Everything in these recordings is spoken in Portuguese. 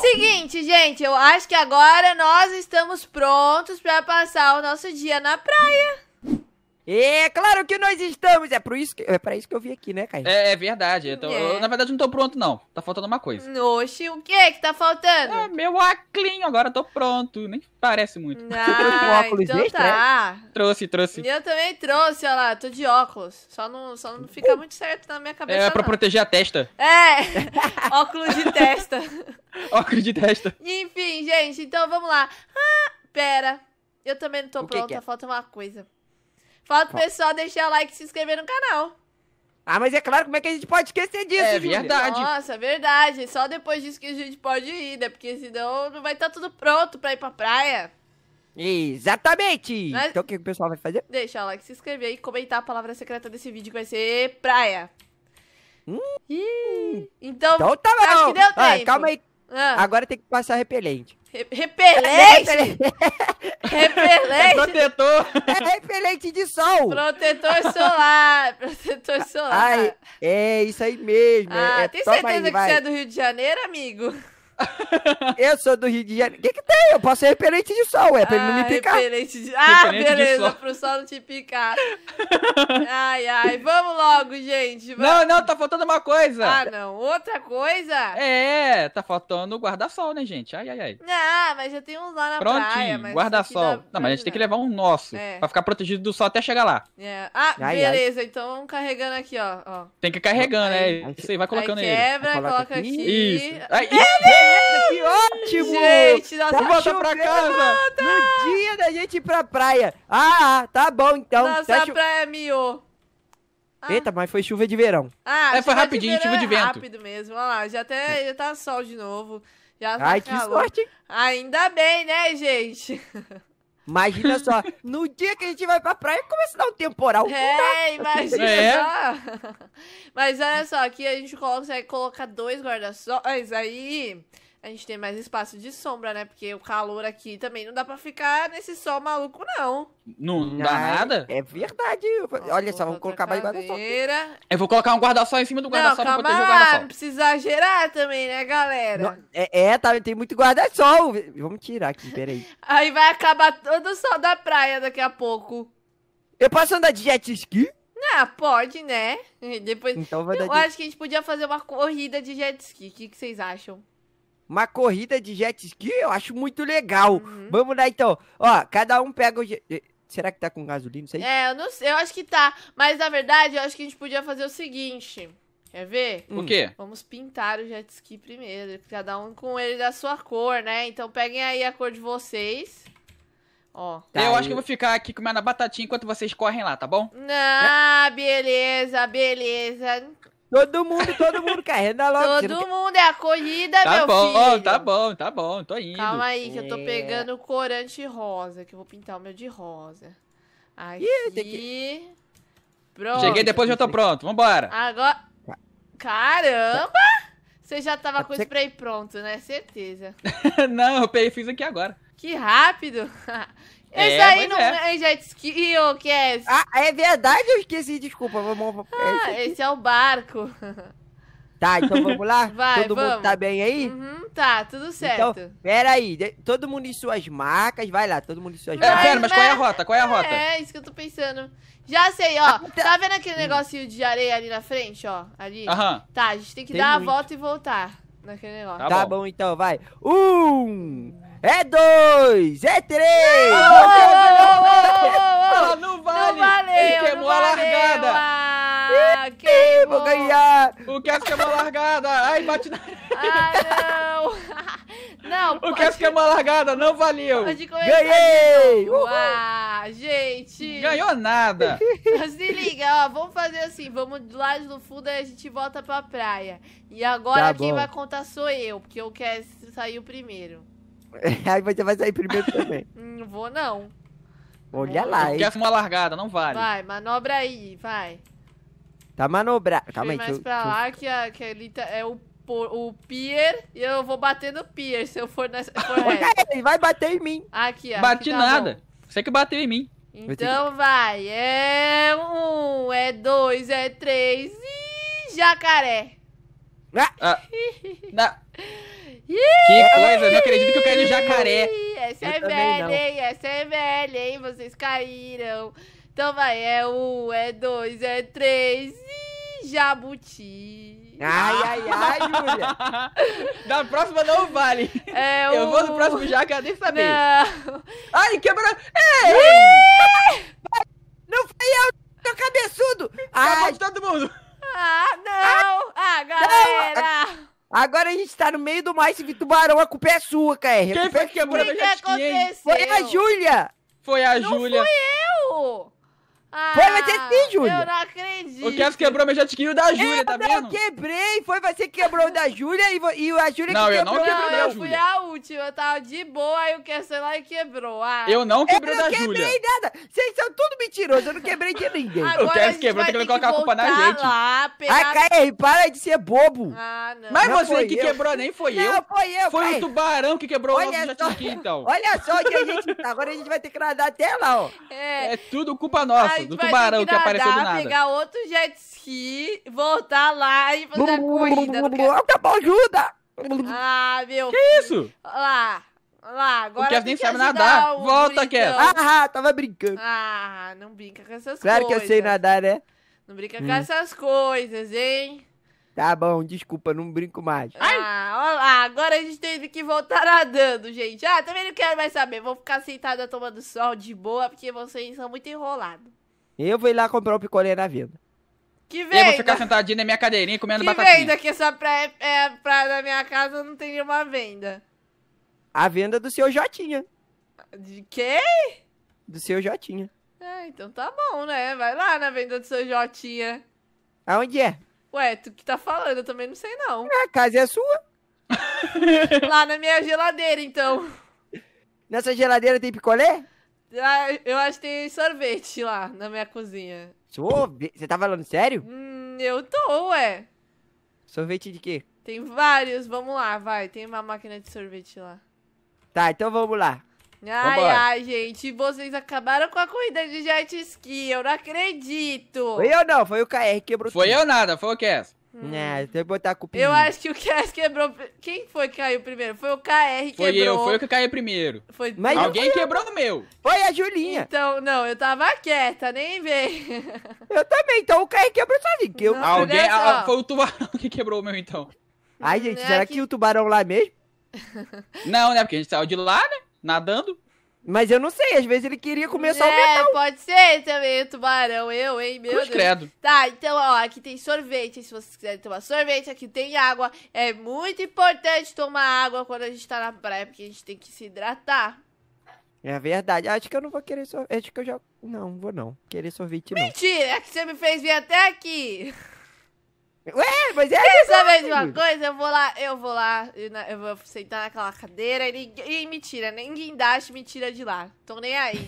Seguinte, gente, eu acho que agora nós estamos prontos para passar o nosso dia na praia. É claro que nós estamos! É, para isso que, é pra isso que eu vim aqui, né, Caio? É, é verdade. Então, é. na verdade, não tô pronto, não. Tá faltando uma coisa. Oxi, o que que tá faltando? É, meu aclinho, agora tô pronto. Nem parece muito. Ah, óculos então extra, tá. É? Trouxe, trouxe. Eu também trouxe, olha lá. Tô de óculos. Só não, só não fica muito certo na minha cabeça, É, pra proteger a testa. É, óculos de testa. óculos de testa. Enfim, gente, então vamos lá. Ah, pera. Eu também não tô pronto. pronta, é? falta uma coisa. Falta o pessoal deixar like e se inscrever no canal. Ah, mas é claro, como é que a gente pode esquecer disso, É verdade. Nossa, é verdade. Só depois disso que a gente pode ir, né? Porque senão não vai estar tá tudo pronto pra ir pra praia. Exatamente! Mas- Então o que o pessoal vai fazer? Deixar o like, se inscrever e comentar a palavra secreta desse vídeo que vai ser praia. Hum. Ih, então, Então tá bom! Acho que deu Ah, calma aí, ah, agora tem que passar repelente. Repelente! repelente! protetor! É repelente de sol! Protetor solar! Protetor solar! Ai, é isso aí mesmo! Ah, é, tem certeza que vai. você é do Rio de Janeiro, amigo? eu sou do Rio de Janeiro. O que, que tem? Eu posso ser repelente de sol, é pra ah, ele não me ah, picar. Repelente de... Ah, repelente beleza, de pro sol não te picar. Ai, ai, vamos logo, gente. Vamos... Não, não, tá faltando uma coisa. Ah, não, outra coisa? É, tá faltando o guarda-sol, né, gente? Ai, ai, ai. Ah, mas já tem uns lá na Prontinho, praia. Prontinho, guarda-sol. Dá... Não, mas a gente tem que levar um nosso, é. pra ficar protegido do sol até chegar lá. É. Ah, ai, beleza, ai. então carregando aqui, ó. ó. Tem que ir carregando, é. Isso aí, vai colocando aí. Quebra, coloca aqui. aqui. Isso que ótimo! Gente, nós tá volta pra casa! No dia da gente ir pra praia. Ah, ah tá bom então. Nossa tá chu... praia é miou. Ah. Eita, mas foi chuva de verão. Ah, é, foi rapidinho, de chuva de vento. É rápido mesmo, olha lá, já, até, já tá sol de novo. Já tá Ai, calor. que sorte! Ainda bem, né, gente? Imagina só, no dia que a gente vai pra praia, começa a dar um temporal. É, imagina é. só. Mas olha só, aqui a gente consegue colocar dois guarda-sóis, aí a gente tem mais espaço de sombra, né? Porque o calor aqui também não dá pra ficar nesse sol maluco, não. Não, não dá nada? É verdade. Nossa, Olha só, vamos colocar mais guarda-sol. Eu vou colocar um guarda-sol em cima do guarda-sol pra proteger o guarda-sol. Não precisa exagerar também, né, galera? Não, é, é, tá, tem muito guarda-sol. Vamos tirar aqui, peraí. Aí vai acabar todo o sol da praia daqui a pouco. Eu posso andar de jet ski? Ah, pode, né? Depois... Então vai dar Eu de... acho que a gente podia fazer uma corrida de jet ski. O que, que vocês acham? uma corrida de jet ski, eu acho muito legal. Uhum. Vamos lá então. Ó, cada um pega o. Será que tá com gasolina? Não sei. É, eu não sei. Eu acho que tá. Mas na verdade, eu acho que a gente podia fazer o seguinte. Quer ver? Hum. O quê? Vamos pintar o jet ski primeiro. Cada um com ele da sua cor, né? Então peguem aí a cor de vocês. Ó. Tá eu aí. acho que eu vou ficar aqui comendo a batatinha enquanto vocês correm lá, tá bom? Ah, beleza, beleza. Todo mundo, todo mundo carrega renda loja. Todo mundo é acolhida, tá meu bom, filho. Tá bom, tá bom, tô indo. Calma aí, que é. eu tô é. pegando o corante rosa, que eu vou pintar o meu de rosa. Aqui. Ih, que... Pronto. Cheguei depois, já tô pronto, vambora. Agora... Caramba! Você já tava tá com o spray pronto, né? Certeza. Não, eu peguei, fiz aqui agora. Que rápido! É, Esse aí não é. é. jet ski, ô é? Ah, é verdade, eu esqueci, desculpa. Vamos, é ah, esse, esse é o barco. Tá, então vamos lá? Vai, todo vamos. mundo tá bem aí? Uhum, tá, tudo então, certo. Então, aí, todo mundo em suas marcas, vai lá, todo mundo em suas mas, marcas. Pera, mas, qual é a rota? Qual é a rota? É, é, isso que eu tô pensando. Já sei, ó. Ah, tá. tá vendo aquele negocinho de areia ali na frente, ó? Ali? Aham. Tá, a gente tem que tem dar muito. a volta e voltar naquele negócio. Tá, tá bom. Tá bom então, vai. Um... É dois! É três! não vale! Não valeu, Ele queimou a largada! Ah, vou ganhar! O Cass queimou a largada! Ai, bate na... Ah, não! não, O pode... queimou a largada, não valeu! Ganhei! Uau, ah, gente! Ganhou nada! Se liga, ó, vamos fazer assim, vamos lá do fundo e a gente volta pra praia. E agora tá quem vai contar sou eu, porque o Cass saiu primeiro. Aí você vai sair primeiro também. Não hum, vou não. Olha Vou. lá, hein? Esquece uma largada, não vale. Vai, manobra aí, vai. Tá manobrado. Calma aí, deixa mais eu- pra lá que, a, que ali tá- é o, o pier e eu vou bater no pier se eu for nessa for ele, vai bater em mim. Aqui, ó. Bati tá nada. bom. Você que bateu em mim. Então vai. É um, é dois, é três e jacaré. Ah, ah. Na- Que coisa, eu não acredito que jacaré. Essa é velha, hein? Essa é velha, hein? Vocês caíram. Então vai, é um, é dois, é três e jabuti. Ai, ah. ai, ai, Júlia. da próxima não vale. É Eu vou no próximo já, que eu nem saber. Não. Ai, quebrou. Ei! Não foi eu, tô cabeçudo. Ai, de todo mundo. Agora a gente tá no meio do mais e tubarão, a culpa é sua, KR. Quem é foi que quebrou a que aconteceu? Foi a Júlia! Foi a Júlia! Não fui eu! Ah, foi, vai ser sim, Júlia. Eu não acredito. O Kevs quebrou meu jet ski da Júlia, é, tá vendo? Eu quebrei, foi você que quebrou o da Júlia e, e a Júlia que quebrou. Não, eu não quebrei não, da Júlia. Eu fui a última, eu tava de boa, aí o Kevs foi lá e quebrou. Ah. Eu não é, quebrei eu da Júlia. Eu não quebrei nada. Vocês são tudo mentirosos, eu não quebrei de ninguém. Agora o Kevs quebrou, tem que colocar a culpa na gente. Lá, pegar... Ai, Caio, para de ser bobo. Ah, não. Mas não você que eu. quebrou, nem foi não, eu. Não, foi eu, Foi Caio. o tubarão que quebrou o nosso jet ski, então. Olha só que a gente tá, agora a gente vai ter que nadar até lá, ó. É, é tudo culpa nossa vai, do tubarão que, nadar, que apareceu do nada. pegar outro jet ski, voltar lá e fazer a corrida. Acabou, ajuda! Ah, meu. Que isso? Lá. Lá, agora. O Kev nem sabe nadar. Volta, Kev. Ah, tava brincando. Ah, não brinca com essas claro coisas. Claro que eu sei nadar, né? Não brinca hum. com essas coisas, hein? Tá bom, desculpa, não brinco mais. Ah, lá, agora a gente teve que voltar nadando, gente. Ah, também não quero mais saber. Vou ficar sentada tomando sol de boa, porque vocês são muito enrolados. Eu vou ir lá comprar um picolé na venda. Que venda! eu vou ficar sentadinho na minha cadeirinha comendo batatinha. Que venda que essa praia, é, praia da minha casa não tem nenhuma venda? A venda do seu Jotinha. De quem? Do seu Jotinha. Ah, é, então tá bom, né? Vai lá na venda do seu Jotinha. Aonde é? Ué, tu que tá falando, eu também não sei não. A casa é sua. lá na minha geladeira, então. Nessa geladeira tem picolé? Ah, eu acho que tem sorvete lá na minha cozinha. Sorvete? Você tá falando sério? Hum, eu tô, ué. Sorvete de quê? Tem vários, vamos lá, vai. Tem uma máquina de sorvete lá. Tá, então vamos lá. Ai, Vambora. ai, gente, vocês acabaram com a corrida de jet ski, eu não acredito. Foi eu não, foi o KR que quebrou Foi tudo. eu nada, foi o Cass. Hum. É, né, que botar a culpa Eu acho que o KS quebrou. Quem foi que caiu primeiro? Foi o KR que foi quebrou. Foi eu, foi eu que caí primeiro. Foi... Mas Alguém quebrou eu... no meu. Foi a Julinha. Então, não, eu tava quieta, nem veio. eu também, então o KR quebrou sozinho. Que eu... Alguém, a, ah, foi o tubarão que quebrou o meu, então. Ai, gente, é será que... que o tubarão lá mesmo? não, né? Porque a gente saiu de lá, né? Nadando. Mas eu não sei, às vezes ele queria comer só o é, metal. É, pode ser também, é o tubarão, eu, hein, meu Cruz Deus. credo. Tá, então, ó, aqui tem sorvete, se vocês quiserem tomar sorvete, aqui tem água. É muito importante tomar água quando a gente tá na praia, porque a gente tem que se hidratar. É verdade. Ah, acho que eu não vou querer sorvete. Acho que eu já. Não, vou não. Querer sorvete não. Mentira, é que você me fez vir até aqui. Ué, mas é. isso é saber assim. uma coisa? Eu vou lá, eu vou lá, eu vou sentar naquela cadeira e, ninguém, e me tira, nem guindaste me tira de lá. Tô nem aí.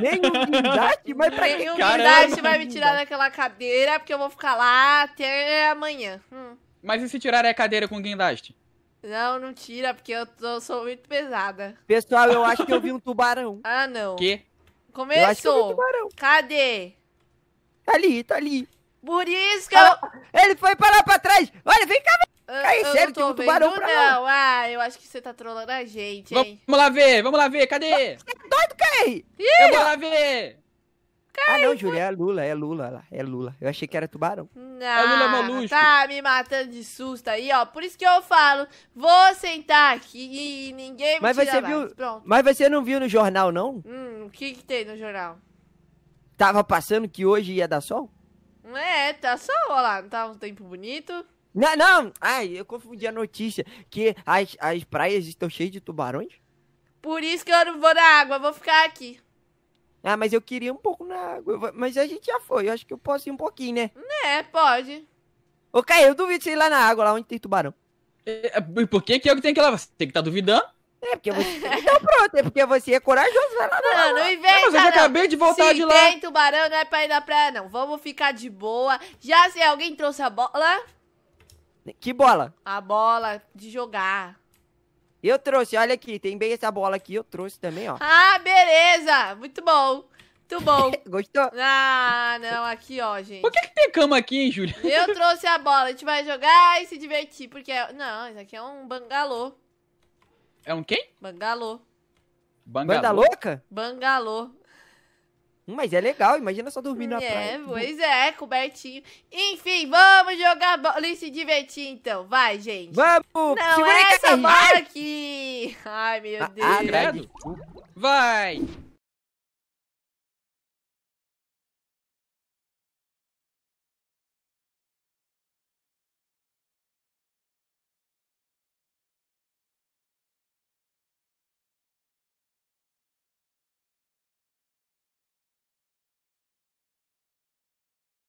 nem o guindaste Mas pra o guindaste vai me tirar daquela cadeira, porque eu vou ficar lá até amanhã. Hum. Mas e se tirar a cadeira com guindaste? Não, não tira, porque eu, tô, sou muito pesada. Pessoal, eu acho que eu vi um tubarão. Ah, não. Que? Começou. Eu acho que eu vi um tubarão. Cadê? Tá ali, tá ali. Por isso que eu... Ele foi para lá pra trás. Olha, vem cá, vem. Aí, eu sério, tem um tubarão vendo, não. lá. Ah, eu acho que você tá trollando a gente, hein. Vamos lá ver, vamos lá ver, cadê? Você é doido, Kai? Eu vou lá ver. Cara, ah, não, Júlia, é Lula, é Lula, é Lula. Eu achei que era tubarão. É não, é Lula Tá me matando de susto aí, ó. Por isso que eu falo, vou sentar aqui e ninguém me mas você mais. viu, Pronto. Mas você não viu no jornal, não? Hum, o que que tem no jornal? Tava passando que hoje ia dar sol? É, tá só lá, tá um tempo bonito. Não, não! Ai, eu confundi a notícia. Que as, as praias estão cheias de tubarões? Por isso que eu não vou na água, vou ficar aqui. Ah, mas eu queria um pouco na água. Mas a gente já foi, eu acho que eu posso ir um pouquinho, né? É, pode. Ok, eu duvido de ir lá na água, lá onde tem tubarão. É, e por que que é eu tenho que ir lá? Você tem que estar tá duvidando? É porque você. Então pronto, é porque você é corajoso. Vai lá, não, não, não inventa. Não, mas eu acabei de voltar Se de lá. Tem tubarão, não é pra ir na praia, não. Vamos ficar de boa. Já se alguém trouxe a bola. Que bola? A bola de jogar. Eu trouxe, olha aqui, tem bem essa bola aqui, eu trouxe também, ó. Ah, beleza! Muito bom! Muito bom. Gostou? Ah, não, aqui, ó, gente. Por que, que tem cama aqui, hein, Júlia? Eu trouxe a bola, a gente vai jogar e se divertir, porque. É, não, isso aqui é um bangalô. É um quem? Bangalô. Bangalô? Banda louca? Bangalô. Hum, mas é legal, imagina só dormir na é, praia. É, pois é, cobertinho. Enfim, vamos jogar bola e se divertir então. Vai, gente. Vamos! Não é essa é bola aqui. Ai, meu ah, ah, Deus. Ah, Vai.